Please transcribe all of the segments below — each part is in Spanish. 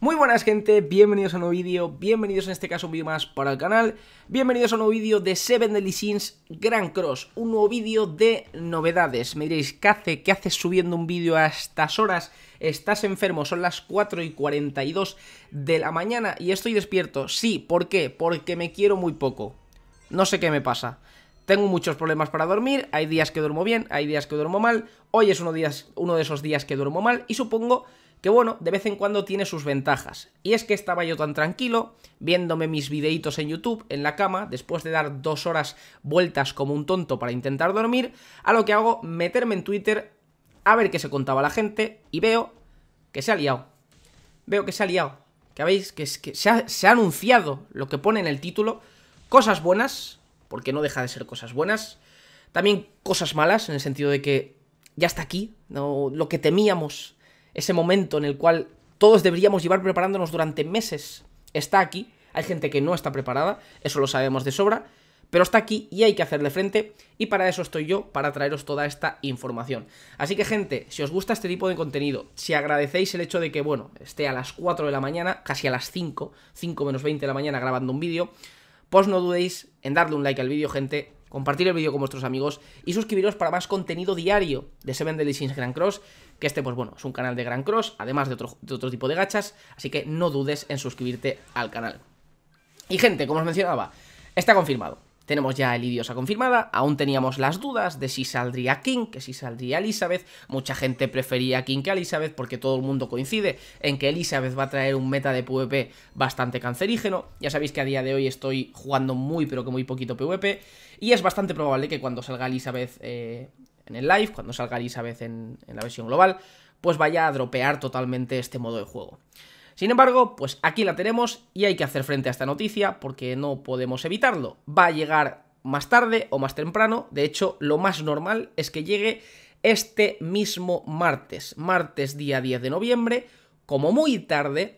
Muy buenas gente, bienvenidos a un nuevo vídeo, bienvenidos en este caso un vídeo más para el canal, bienvenidos a un nuevo vídeo de Seven Deadly Sins Grand Cross, un nuevo vídeo de novedades. Me diréis, ¿qué hace? ¿Qué haces subiendo un vídeo a estas horas? Estás enfermo, son las 4 y 42 de la mañana y estoy despierto. Sí, ¿por qué? Porque me quiero muy poco. No sé qué me pasa. Tengo muchos problemas para dormir, hay días que duermo bien, hay días que duermo mal, hoy es uno de esos días que duermo mal y supongo que bueno, de vez en cuando tiene sus ventajas. Y es que estaba yo tan tranquilo, viéndome mis videitos en YouTube en la cama, después de dar dos horas vueltas como un tonto para intentar dormir, a lo que hago meterme en Twitter a ver qué se contaba la gente y veo que se ha liado. Veo que se ha liado. Que veis que, es se, ha, anunciado lo que pone en el título. Cosas buenas, porque no deja de ser cosas buenas. También cosas malas, en el sentido de que ya está aquí. lo que temíamos ese momento en el cual todos deberíamos llevar preparándonos durante meses, está aquí. Hay gente que no está preparada, eso lo sabemos de sobra, pero está aquí y hay que hacerle frente y para eso estoy yo, para traeros toda esta información. Así que gente, si os gusta este tipo de contenido, si agradecéis el hecho de que, bueno, esté a las 4 de la mañana, casi a las 5, 5 menos 20 de la mañana grabando un vídeo, pues no dudéis en darle un like al vídeo, gente, compartir el vídeo con vuestros amigos y suscribiros para más contenido diario de Seven Deadly Grand Cross, que este, pues bueno, es un canal de Grand Cross, además de otro, de otro tipo de gachas, así que no dudes en suscribirte al canal. Y gente, como os mencionaba, está confirmado tenemos ya el Elidiosa confirmada, aún teníamos las dudas de si saldría King, que si saldría Elizabeth, mucha gente prefería King que Elizabeth porque todo el mundo coincide en que Elizabeth va a traer un meta de PvP bastante cancerígeno, ya sabéis que a día de hoy estoy jugando muy pero que muy poquito PvP, y es bastante probable que cuando salga Elizabeth eh, en el live, cuando salga Elizabeth en la versión global, pues vaya a dropear totalmente este modo de juego. Sin embargo, pues aquí la tenemos y hay que hacer frente a esta noticia porque no podemos evitarlo. Va a llegar más tarde o más temprano, de hecho lo más normal es que llegue este mismo martes, martes día 10 de noviembre, como muy tarde,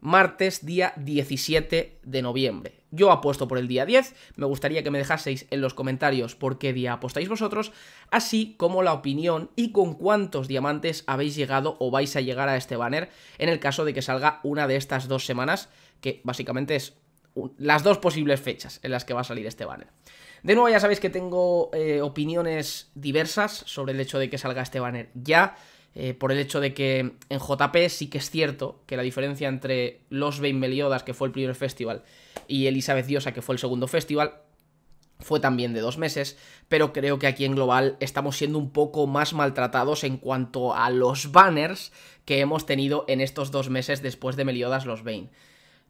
martes día 17 de noviembre. Yo apuesto por el día 10, me gustaría que me dejaseis en los comentarios por qué día apostáis vosotros, así como la opinión y con cuántos diamantes habéis llegado o vais a llegar a este banner en el caso de que salga una de estas dos semanas, que básicamente es las dos posibles fechas en las que va a salir este banner. De nuevo ya sabéis que tengo eh, opiniones diversas sobre el hecho de que salga este banner ya, eh, por el hecho de que en JP sí que es cierto que la diferencia entre Los Bane Meliodas, que fue el primer festival, y Elizabeth Diosa, que fue el segundo festival, fue también de dos meses, pero creo que aquí en Global estamos siendo un poco más maltratados en cuanto a los banners que hemos tenido en estos dos meses después de Meliodas Los Bane.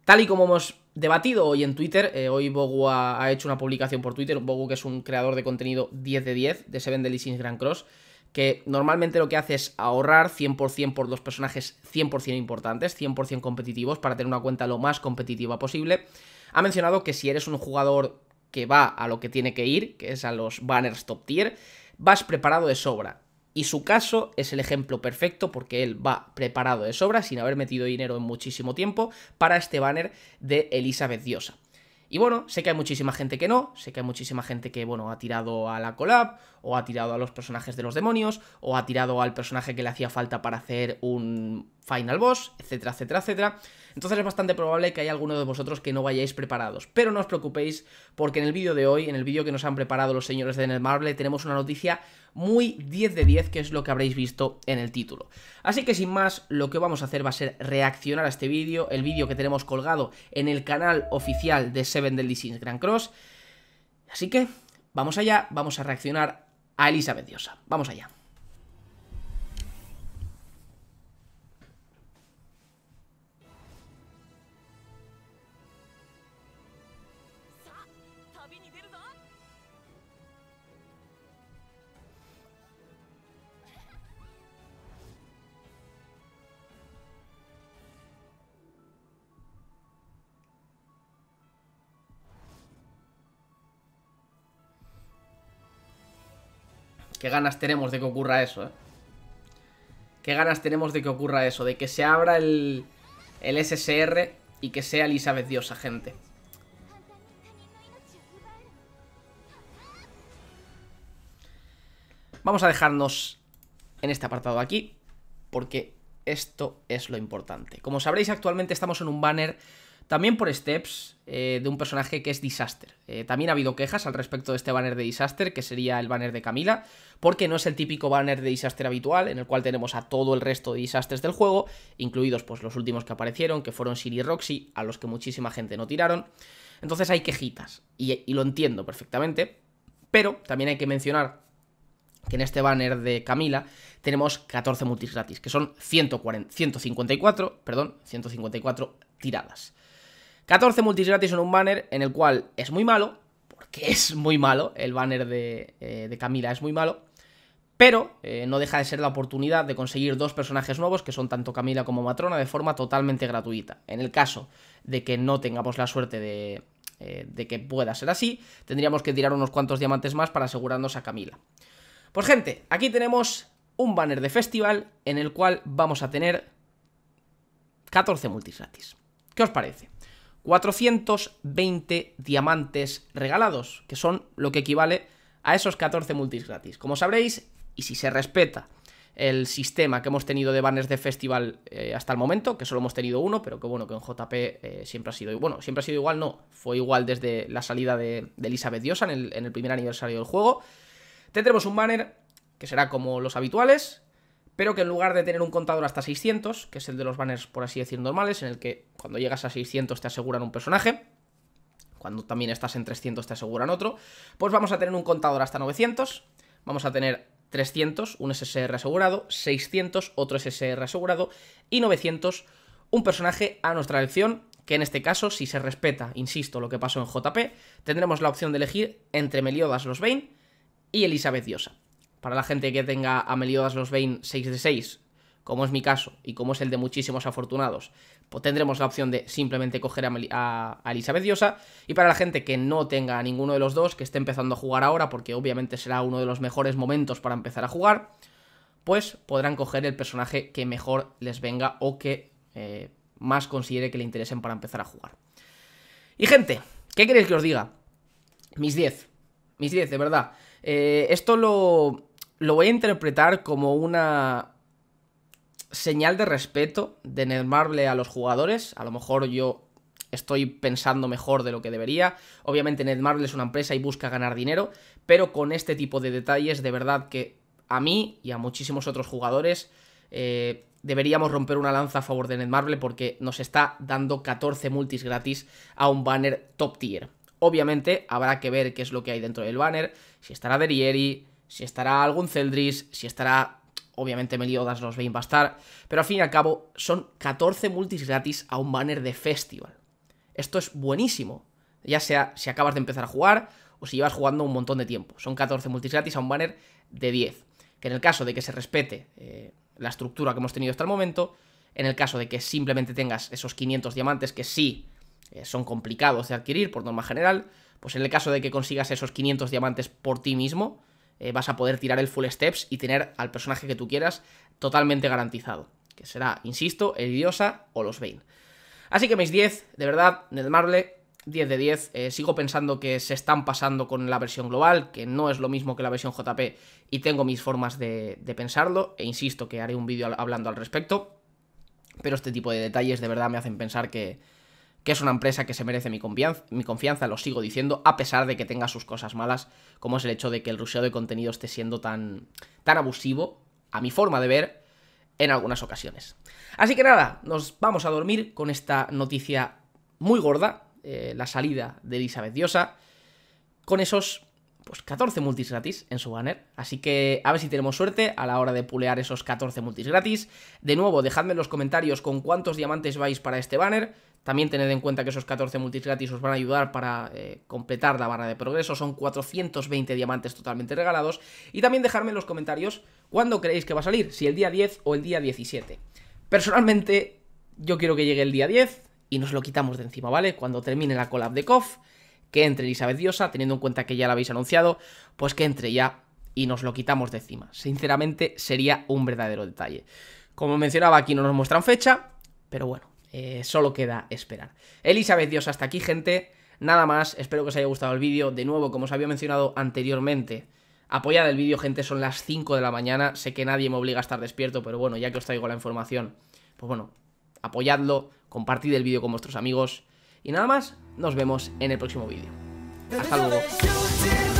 Tal y como hemos debatido hoy en Twitter, eh, hoy Bogu ha, hecho una publicación por Twitter, Bogu que es un creador de contenido 10 de 10 de Seven Delicious Grand Cross, que normalmente lo que hace es ahorrar 100% por dos personajes 100% importantes, 100% competitivos, para tener una cuenta lo más competitiva posible. Ha mencionado que si eres un jugador que va a lo que tiene que ir, que es a los banners top tier, vas preparado de sobra. Y su caso es el ejemplo perfecto porque él va preparado de sobra, sin haber metido dinero en muchísimo tiempo, para este banner de Elizabeth Diosa. Y bueno, sé que hay muchísima gente que no, sé que hay muchísima gente que, bueno, ha tirado a la collab, o ha tirado a los personajes de los demonios, o ha tirado al personaje que le hacía falta para hacer un, final boss, etcétera, etcétera, etcétera. Entonces es bastante probable que haya alguno de vosotros que no vayáis preparados. Pero no os preocupéis porque en el vídeo de hoy, en el vídeo que nos han preparado los señores de Netmarble, tenemos una noticia muy 10 de 10, que es lo que habréis visto en el título. Así que sin más, lo que vamos a hacer va a ser reaccionar a este vídeo, el vídeo que tenemos colgado en el canal oficial de Seven Deadly Sins Grand Cross. Así que, vamos allá, vamos a reaccionar a Elizabeth Diosa. Vamos allá. Qué ganas tenemos de que ocurra eso, ¿eh? Qué ganas tenemos de que ocurra eso, de que se abra el, el SSR y que sea Elizabeth Diosa, gente. Vamos a dejarnos en este apartado aquí, porque esto es lo importante. Como sabréis, actualmente estamos en un banner también por steps eh, de un personaje que es Disaster. Eh, también ha habido quejas al respecto de este banner de Disaster, que sería el banner de Camila, porque no es el típico banner de Disaster habitual, en el cual tenemos a todo el resto de Disasters del juego, incluidos pues los últimos que aparecieron, que fueron Siri y Roxy, a los que muchísima gente no tiraron. Entonces hay quejitas, y lo entiendo perfectamente, pero también hay que mencionar que en este banner de Camila tenemos 14 multis gratis, que son 140, 154, perdón, 154 tiradas. 14 multis gratis en un banner en el cual es muy malo, porque es muy malo, el banner de, eh, Camila es muy malo, pero eh, no deja de ser la oportunidad de conseguir dos personajes nuevos, que son tanto Camila como Matrona, de forma totalmente gratuita. En el caso de que no tengamos la suerte de, eh, de que pueda ser así, tendríamos que tirar unos cuantos diamantes más para asegurarnos a Camila. Pues gente, aquí tenemos un banner de festival en el cual vamos a tener 14 multis gratis. ¿Qué os parece? 420 diamantes regalados, que son lo que equivale a esos 14 multis gratis. Como sabréis, y si se respeta el sistema que hemos tenido de banners de festival eh, hasta el momento, que solo hemos tenido uno, pero que bueno, que en JP eh, siempre ha sido, bueno, siempre ha sido igual, no, fue igual desde la salida de, Elizabeth Diosa en el primer aniversario del juego, Tendremos un banner que será como los habituales, pero que en lugar de tener un contador hasta 600, que es el de los banners, por así decir, normales, en el que cuando llegas a 600 te aseguran un personaje, cuando también estás en 300 te aseguran otro, pues vamos a tener un contador hasta 900, vamos a tener 300, un SSR asegurado, 600, otro SSR asegurado, y 900, un personaje a nuestra elección, que en este caso, si se respeta, insisto, lo que pasó en JP, tendremos la opción de elegir entre Meliodas los Bane, y Elizabeth Diosa. Para la gente que tenga a Meliodas los Bane 6 de 6, como es mi caso y como es el de muchísimos afortunados, pues tendremos la opción de simplemente coger a, Elizabeth Diosa. Y para la gente que no tenga a ninguno de los dos, que esté empezando a jugar ahora, porque obviamente será uno de los mejores momentos para empezar a jugar, pues podrán coger el personaje que mejor les venga o que eh, más considere que le interesen para empezar a jugar. Y gente, ¿qué queréis que os diga? Mis 10. Mis 10, de verdad. Eh, esto lo, voy a interpretar como una señal de respeto de Netmarble a los jugadores. A lo mejor yo estoy pensando mejor de lo que debería. Obviamente Netmarble es una empresa y busca ganar dinero, pero con este tipo de detalles de verdad que a mí y a muchísimos otros jugadores eh, deberíamos romper una lanza a favor de Netmarble porque nos está dando 14 multis gratis a un banner top tier. Obviamente habrá que ver qué es lo que hay dentro del banner, si estará Derieri, si estará algún Celdris, si estará... Obviamente Meliodas los Vein va a pero al fin y al cabo son 14 multis gratis a un banner de festival. Esto es buenísimo, ya sea si acabas de empezar a jugar o si llevas jugando un montón de tiempo. Son 14 multis gratis a un banner de 10, que en el caso de que se respete eh, la estructura que hemos tenido hasta el momento, en el caso de que simplemente tengas esos 500 diamantes que sí eh, son complicados de adquirir por norma general, pues en el caso de que consigas esos 500 diamantes por ti mismo, eh, vas a poder tirar el full steps y tener al personaje que tú quieras totalmente garantizado, que será, insisto, el Diosa o los Bane. Así que mis 10, de verdad, Ned 10 de 10, eh, sigo pensando que se están pasando con la versión global, que no es lo mismo que la versión JP y tengo mis formas de pensarlo, e insisto que haré un vídeo hablando al respecto, pero este tipo de detalles de verdad me hacen pensar que, que es una empresa que se merece mi confianza, mi confianza, lo sigo diciendo, a pesar de que tenga sus cosas malas, como es el hecho de que el ruseo de contenido esté siendo tan, tan abusivo, a mi forma de ver, en algunas ocasiones. Así que nada, nos vamos a dormir con esta noticia muy gorda, eh, la salida de Elizabeth Diosa, con esos pues 14 multis gratis en su banner. Así que a ver si tenemos suerte a la hora de pulear esos 14 multis gratis. De nuevo, dejadme en los comentarios con cuántos diamantes vais para este banner. También tened en cuenta que esos 14 multis gratis os van a ayudar para eh, completar la barra de progreso. Son 420 diamantes totalmente regalados. Y también dejarme en los comentarios cuándo creéis que va a salir, si el día 10 o el día 17. Personalmente, yo quiero que llegue el día 10 y nos lo quitamos de encima, ¿vale? Cuando termine la collab de KOF, que entre Elizabeth Diosa, teniendo en cuenta que ya la habéis anunciado, pues que entre ya y nos lo quitamos de encima. Sinceramente, sería un verdadero detalle. Como mencionaba, aquí no nos muestran fecha, pero bueno, eh, solo queda esperar. Elizabeth Dios, hasta aquí, gente. Nada más, espero que os haya gustado el vídeo. De nuevo, como os había mencionado anteriormente, apoyad el vídeo, gente, son las 5 de la mañana. Sé que nadie me obliga a estar despierto, pero bueno, ya que os traigo la información, pues bueno, apoyadlo, compartid el vídeo con vuestros amigos. Y nada más, nos vemos en el próximo vídeo. Hasta luego.